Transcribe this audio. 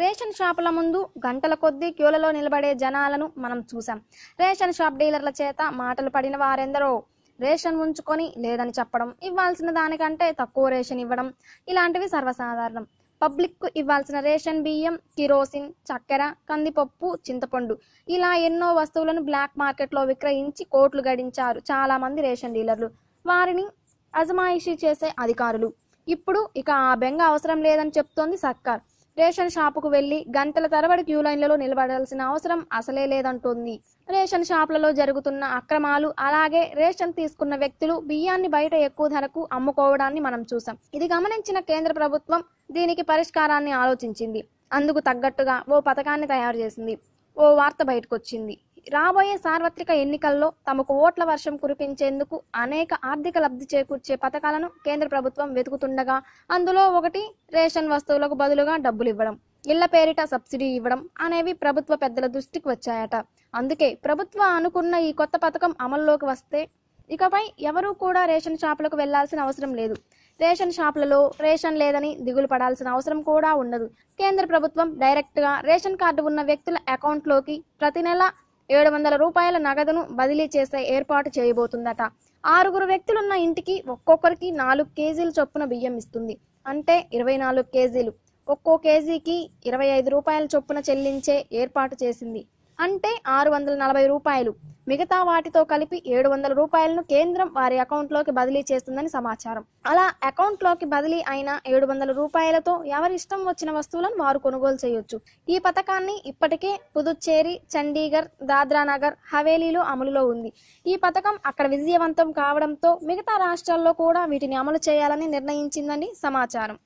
ration షాపుల ముందు గంటల కొద్దీ క్యూలలో నిలబడే జనాలను మనం చూసాం రేషన్ షాప్ డీలర్ల చేత మాటలు పడిన వారెందరో రేషన్ ఉంచుకొని లేదని చెప్పడం ఇవ్వాల్సిన దానికంటే తక్కువ రేషన్ ఇవ్వడం ఇలాంటివి సర్వసాధారణం పబ్లిక్కు ఇవ్వాల్సిన రేషన్ బియ్యం కిరోసిన్ చక్కెర కందిపప్పు చింతపండు ఇలా ఎన్నో వస్తువులను బ్లాక్ మార్కెట్లో విక్రయించి కోట్లు గడించారు చాలామంది రేషన్ డీలర్లు వారిని అజమాయిషీ చేసే అధికారులు ఇప్పుడు ఇక ఆ బెంగ అవసరం లేదని చెప్తోంది సర్కార్ రేషన్ షాపుకు వెళ్లి గంటల తరబడి క్యూ లైన్లలో నిలబడాల్సిన అవసరం అసలే లేదంటోంది రేషన్ షాపులలో జరుగుతున్న అక్రమాలు అలాగే రేషన్ తీసుకున్న వ్యక్తులు బియ్యాన్ని బయట ఎక్కువ ధరకు అమ్ముకోవడాన్ని మనం చూసాం ఇది గమనించిన కేంద్ర ప్రభుత్వం దీనికి పరిష్కారాన్ని ఆలోచించింది అందుకు తగ్గట్టుగా ఓ పథకాన్ని తయారు చేసింది ఓ వార్త బయటకొచ్చింది రాబోయే సార్వత్రిక ఎన్నికల్లో తమకు ఓట్ల వర్షం కురిపించేందుకు అనేక ఆర్థిక లబ్ధి చేకూర్చే పథకాలను కేంద్ర ప్రభుత్వం వెతుకుతుండగా అందులో ఒకటి రేషన్ వస్తువులకు బదులుగా డబ్బులు ఇవ్వడం ఇళ్ల పేరిట సబ్సిడీ ఇవ్వడం అనేవి ప్రభుత్వ పెద్దల దృష్టికి వచ్చాయట అందుకే ప్రభుత్వ అనుకున్న ఈ కొత్త పథకం అమల్లోకి వస్తే ఇకపై ఎవరూ కూడా రేషన్ షాపులకు వెళ్లాల్సిన అవసరం లేదు రేషన్ షాపులలో రేషన్ లేదని దిగులు పడాల్సిన అవసరం కూడా ఉండదు కేంద్ర ప్రభుత్వం డైరెక్ట్గా రేషన్ కార్డు ఉన్న వ్యక్తుల అకౌంట్లోకి ప్రతి నెల ఏడు వందల రూపాయల నగదును బదిలీ చేసే ఏర్పాటు చేయబోతుందట ఆరుగురు వ్యక్తులున్న ఇంటికి ఒక్కొక్కరికి నాలుగు కేజీల చొప్పున బియ్యం ఇస్తుంది అంటే ఇరవై నాలుగు కేజీలు ఒక్కో కేజీకి ఇరవై ఐదు రూపాయల చొప్పున చెల్లించే ఏర్పాటు చేసింది అంటే ఆరు వందల నలభై రూపాయలు మిగతా వాటితో కలిపి ఏడు వందల రూపాయలను కేంద్రం వారి అకౌంట్లోకి బదిలీ చేస్తుందని సమాచారం అలా అకౌంట్లోకి బదిలీ అయిన ఏడు వందల రూపాయలతో ఎవరిష్టం వచ్చిన వస్తువులను వారు కొనుగోలు చేయొచ్చు ఈ పథకాన్ని ఇప్పటికే పుదుచ్చేరి చండీగఢ్ దాద్రానగర్ హవేలీలో అమలులో ఉంది ఈ పథకం అక్కడ విజయవంతం కావడంతో మిగతా రాష్ట్రాల్లో కూడా వీటిని అమలు చేయాలని నిర్ణయించిందని సమాచారం